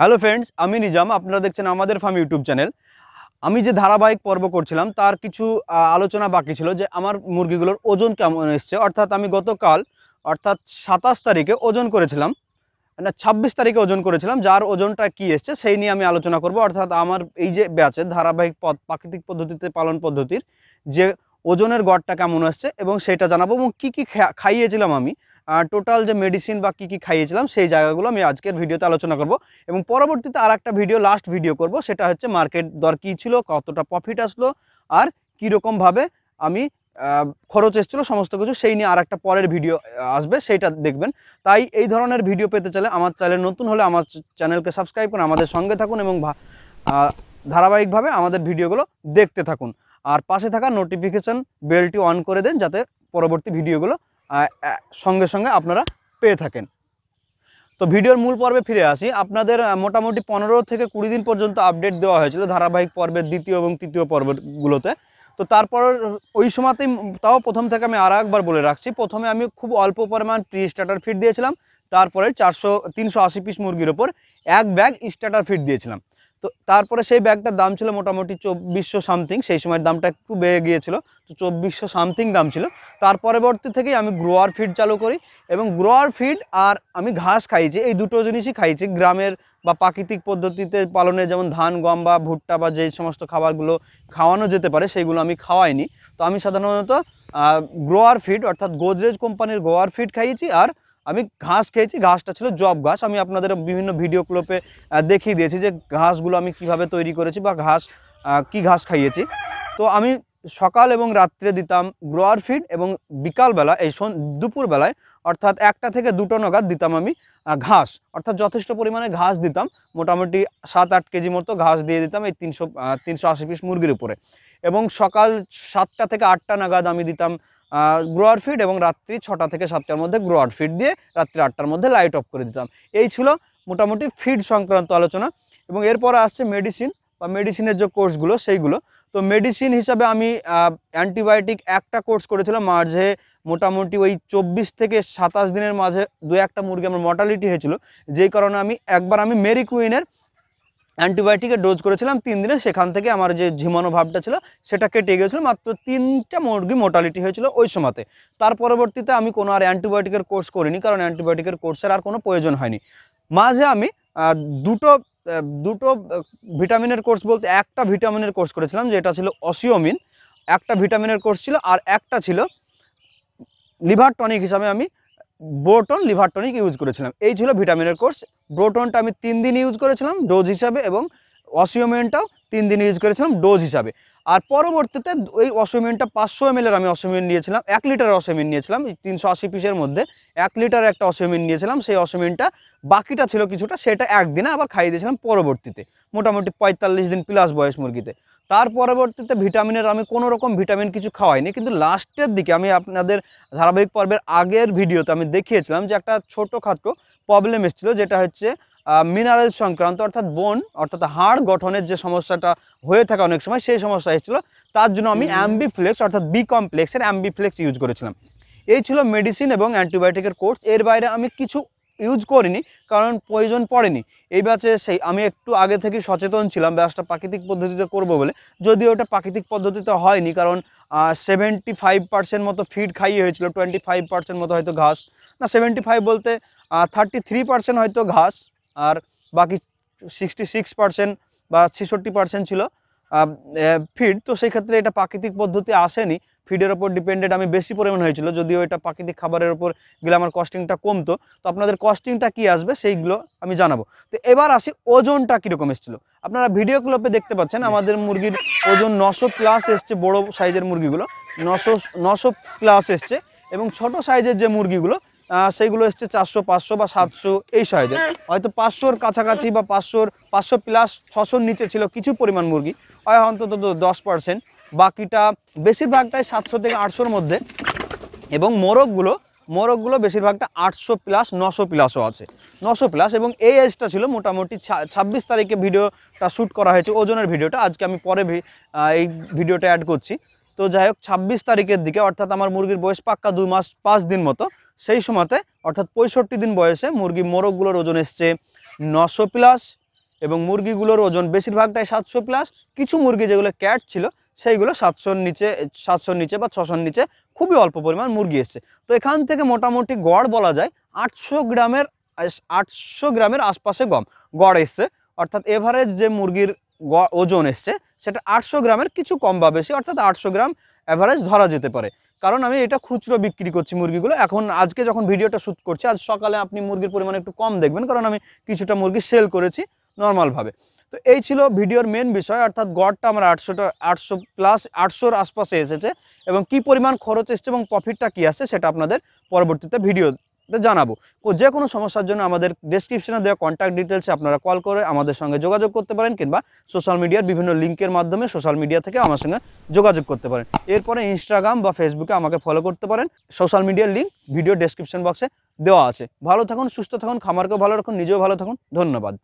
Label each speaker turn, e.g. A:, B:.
A: hello friends আমি নিজাম আপনারা দেখছেন আমাদের ফার্ম ইউটিউব চ্যানেল আমি যে ধারাবাহিক পর্ব করছিলাম তার কিছু আলোচনা বাকি ছিল যে আমার মুরগিগুলোর ওজন কেমন এসছে অর্থাৎ আমি গতকাল অর্থাৎ সাতাশ তারিখে ওজন করেছিলাম না ছাব্বিশ তারিখে ওজন করেছিলাম যার ওজনটা কি এসছে সেই নিয়ে আমি আলোচনা করব অর্থাৎ আমার এই যে ব্যাচের ধারাবাহিক পদ প্রাকৃতিক পদ্ধতিতে পালন পদ্ধতির যে ওজনের গড়টা কেমন আসছে এবং সেটা জানাবো এবং কী কী খাইয়েছিলাম আমি টোটাল যে মেডিসিন বা কী কী খাইয়েছিলাম সেই জায়গাগুলো আমি আজকের ভিডিওতে আলোচনা করব এবং পরবর্তীতে আর একটা ভিডিও লাস্ট ভিডিও করব সেটা হচ্ছে মার্কেট দর কী ছিল কতটা প্রফিট আসলো আর কীরকমভাবে আমি খরচ এসেছিলো সমস্ত কিছু সেই নিয়ে আর একটা পরের ভিডিও আসবে সেইটা দেখবেন তাই এই ধরনের ভিডিও পেতে চাইলে আমার চ্যানেল নতুন হলে আমার চ্যানেলকে সাবস্ক্রাইব করুন আমাদের সঙ্গে থাকুন এবং ধারাবাহিকভাবে আমাদের ভিডিওগুলো দেখতে থাকুন আর পাশে থাকা নোটিফিকেশান বেলটি অন করে দেন যাতে পরবর্তী ভিডিওগুলো সঙ্গে সঙ্গে আপনারা পেয়ে থাকেন তো ভিডিওর মূল পর্বে ফিরে আসি আপনাদের মোটামুটি পনেরো থেকে কুড়ি দিন পর্যন্ত আপডেট দেওয়া হয়েছিল ধারাবাহিক পর্বের দ্বিতীয় এবং তৃতীয় পর্বগুলোতে তো তারপর ওই সময়তেই তাও প্রথম থেকে আমি আর একবার বলে রাখছি প্রথমে আমি খুব অল্প পরিমাণ প্রি স্টার্টার ফিড দিয়েছিলাম তারপরে চারশো তিনশো আশি পিস মুরগির ওপর এক ব্যাগ স্টার্টার ফিড দিয়েছিলাম তো তারপরে সেই ব্যাগটার দাম ছিল মোটামুটি চব্বিশশো সামথিং সেই সময়ের দামটা একটু বেড়ে গিয়েছিল তো চব্বিশশো সামথিং দাম ছিল তার পরবর্তী থেকেই আমি গ্রোয়ার ফিড চালু করি এবং গ্রোয়ার ফিড আর আমি ঘাস খাইছি এই দুটো জিনিসই খাইছি গ্রামের বা প্রাকৃতিক পদ্ধতিতে পালনে যেমন ধান গম বা ভুট্টা বা যে সমস্ত খাবারগুলো খাওয়ানো যেতে পারে সেইগুলো আমি খাওয়াইনি তো আমি সাধারণত গ্রোয়ার ফিড অর্থাৎ গোদরেজ কোম্পানির গোয়ার ফিড খাইয়েছি আর আমি ঘাস খেয়েছি ঘাসটা ছিল জব ঘাস আমি আপনাদের বিভিন্ন ভিডিও ক্লোপে দেখিয়ে দিয়েছি যে ঘাসগুলো আমি কিভাবে তৈরি করেছি বা ঘাস কি ঘাস খাইয়েছি তো আমি সকাল এবং রাত্রে দিতাম গ্রোয়ার ফিড এবং বিকালবেলা এই দুপুরবেলায় অর্থাৎ একটা থেকে দুটো নগাদ দিতাম আমি ঘাস অর্থাৎ যথেষ্ট পরিমাণে ঘাস দিতাম মোটামুটি সাত আট কেজি মতো ঘাস দিয়ে দিতাম এই তিনশো তিনশো আশি পিস মুরগির উপরে এবং সকাল সাতটা থেকে আটটা নাগাদ আমি দিতাম গ্রোয়ার ফিড এবং রাত্রি ছটা থেকে সাতটার মধ্যে গ্রোয়ার ফিড দিয়ে রাত্রি আটটার মধ্যে লাইট অফ করে দিতাম এই ছিল মোটামুটি ফিড সংক্রান্ত আলোচনা এবং এরপর আসছে মেডিসিন বা মেডিসিনের যে কোর্সগুলো সেইগুলো তো মেডিসিন হিসাবে আমি অ্যান্টিবায়োটিক একটা কোর্স করেছিলাম মাঝে মোটামুটি ওই চব্বিশ থেকে সাতাশ দিনের মাঝে দু একটা মুরগি আমার মর্টালিটি হয়েছিল যেই কারণে আমি একবার আমি মেরিকুইনের অ্যান্টিবায়োটিকের ডোজ করেছিলাম তিন দিনে সেখান থেকে আমার যে ঝিমানো ভাবটা ছিল সেটা কেটে গিয়েছিল মাত্র তিনটা মুরগি মোটালিটি হয়েছিল ওই সময়তে তার পরবর্তীতে আমি কোনো আর অ্যান্টিবায়োটিকের কোর্স করিনি কারণ অ্যান্টিবায়োটিকের কোর্সের আর কোনো প্রয়োজন হয়নি মাঝে আমি দুটো দুটো ভিটামিনের কোর্স বলতে একটা ভিটামিনের কোর্স করেছিলাম যেটা ছিল অসিওমিন একটা ভিটামিনের কোর্স ছিল আর একটা ছিল লিভার টনিক হিসাবে আমি ব্রোটন লিভারটনিক ইউজ করেছিলাম এই ছিল ভিটামিনের কোর্স ব্রোটনটা আমি তিন দিন ইউজ করেছিলাম ডোজ হিসাবে এবং অসিওমিনটাও তিন দিন ইউজ করেছিলাম ডোজ হিসাবে আর পরবর্তীতে ওই অসমিনটা পাঁচশো এমএলের আমি অসমিন নিয়েছিলাম এক লিটার অসমিন নিয়েছিলাম তিনশো আশি পিসের মধ্যে এক লিটার একটা অসমিন নিয়েছিলাম সেই অসমিনটা বাকিটা ছিল কিছুটা সেটা একদিনে আবার খাইয়ে দিয়েছিলাম পরবর্তীতে মোটামুটি পঁয়তাল্লিশ দিন প্লাস বয়স মুরগিতে তার পরবর্তীতে ভিটামিনের আমি কোনো রকম ভিটামিন কিছু খাওয়াইনি কিন্তু লাস্টের দিকে আমি আপনাদের ধারাবাহিক পর্বের আগের ভিডিওতে আমি দেখিয়েছিলাম যে একটা খাটো প্রবলেম এসেছিলো যেটা হচ্ছে মিনারেল সংক্রান্ত অর্থাৎ বোন অর্থাৎ হাড় গঠনের যে সমস্যাটা হয়ে থাকে অনেক সময় সেই সমস্যা এসেছিলো তার জন্য আমি অ্যাম্বিফ্লেক্স অর্থাৎ বি কমপ্লেক্সের অ্যাম্বিফ্লেক্স ইউজ করেছিলাম এই ছিল মেডিসিন এবং অ্যান্টিবায়োটিকের কোর্স এর বাইরে আমি কিছু ইউজ করিনি কারণ প্রয়োজন পড়েনি এই ব্যাচে সেই আমি একটু আগে থেকে সচেতন ছিলাম ব্যাচটা প্রাকৃতিক পদ্ধতিতে করব বলে যদিও ওটা প্রাকৃতিক পদ্ধতিতে হয়নি কারণ সেভেন্টি ফাইভ পার্সেন্ট মতো ফিড খাইয়ে হয়েছিল টোয়েন্টি ফাইভ পার্সেন্ট মতো হয়তো ঘাস না সেভেন্টি ফাইভ বলতে থার্টি থ্রি পার্সেন্ট হয়তো ঘাস আর বাকি সিক্সটি সিক্স পার্সেন্ট বা ছেষট্টি পার্সেন্ট ছিল ফিড তো সেই ক্ষেত্রে এটা প্রাকৃতিক পদ্ধতি আসেনি ফিডের ওপর ডিপেন্ডেড আমি বেশি পরিমাণ হয়েছিল যদিও এটা প্রাকৃতিক খাবারের ওপর গেলে আমার কস্টিংটা কমতো তো আপনাদের কস্টিংটা কি আসবে সেইগুলো আমি জানাবো তো এবার আসি ওজনটা কীরকম এসেছিলো আপনারা ভিডিও ক্লপে দেখতে পাচ্ছেন আমাদের মুরগির ওজন নশো প্লাস এসছে বড় সাইজের মুরগিগুলো নশো নশো প্লাস এসছে এবং ছোট সাইজের যে মুরগিগুলো সেইগুলো এসছে চারশো পাঁচশো বা সাতশো এই সাইজের হয়তো পাঁচশোর কাছাকাছি বা পাঁচশোর পাঁচশো প্লাস ছশোর নিচে ছিল কিছু পরিমাণ মুরগি হয় অন্তত দশ পার্সেন্ট বাকিটা বেশিরভাগটাই সাতশো থেকে আটশোর মধ্যে এবং মোরগগুলো মোরগগুলো বেশিরভাগটা আটশো প্লাস নশো প্লাসও আছে নশো প্লাস এবং এই এজটা ছিল মোটামুটি ছাব্বিশ তারিখে ভিডিওটা শ্যুট করা হয়েছে ওজনের ভিডিওটা আজকে আমি পরে এই ভিডিওটা অ্যাড করছি তো যাই হোক ছাব্বিশ তারিখের দিকে অর্থাৎ আমার মুরগির বয়স পাক্কা দুই মাস পাঁচ দিন মতো সেই সময়তে অর্থাৎ পঁয়ষট্টি দিন বয়সে মুরগি মোরগগুলোর ওজন এসছে নশো প্লাস এবং মুরগিগুলোর ওজন বেশিরভাগটাই সাতশো প্লাস কিছু মুরগি যেগুলো ক্যাট ছিল সেইগুলো সাতশোর নিচে সাতশোর নিচে বা ছশোর নিচে খুবই অল্প পরিমাণ মুরগি এসছে তো এখান থেকে মোটামুটি গড় বলা যায় আটশো গ্রামের আটশো গ্রামের আশপাশে গম গড় এসছে অর্থাৎ এভারেজ যে মুরগির ওজন এসছে সেটা আটশো গ্রামের কিছু কম বা বেশি অর্থাৎ আটশো গ্রাম অ্যাভারেজ ধরা যেতে পারে কারণ আমি এটা খুচরো বিক্রি করছি মুরগিগুলো এখন আজকে যখন ভিডিওটা শ্যুট করছি আজ সকালে আপনি মুরগির পরিমাণ একটু কম দেখবেন কারণ আমি কিছুটা মুরগি সেল করেছি নর্মালভাবে তো এই ছিল ভিডিওর মেন বিষয় অর্থাৎ গড়টা আমার আটশোটা আটশো প্লাস আটশোর আশপাশে এসেছে এবং কি পরিমাণ খরচ এসছে এবং প্রফিটটা কী আসছে সেটা আপনাদের পরবর্তীতে ভিডিও জানাবো যে কোনো সমস্যার জন্য আমাদের ডেসক্রিপশনে দেওয়া কন্ট্যাক্ট ডিটেলসে আপনারা কল করে আমাদের সঙ্গে যোগাযোগ করতে পারেন কিংবা সোশ্যাল মিডিয়ার বিভিন্ন লিঙ্কের মাধ্যমে সোশ্যাল মিডিয়া থেকে আমার সঙ্গে যোগাযোগ করতে পারেন এরপরে ইনস্টাগ্রাম বা ফেসবুকে আমাকে ফলো করতে পারেন সোশ্যাল মিডিয়ার লিঙ্ক ভিডিও ডেসক্রিপশন বক্সে দেওয়া আছে ভালো থাকুন সুস্থ থাকুন খামারকেও ভালো রাখুন নিজেও ভালো থাকুন ধন্যবাদ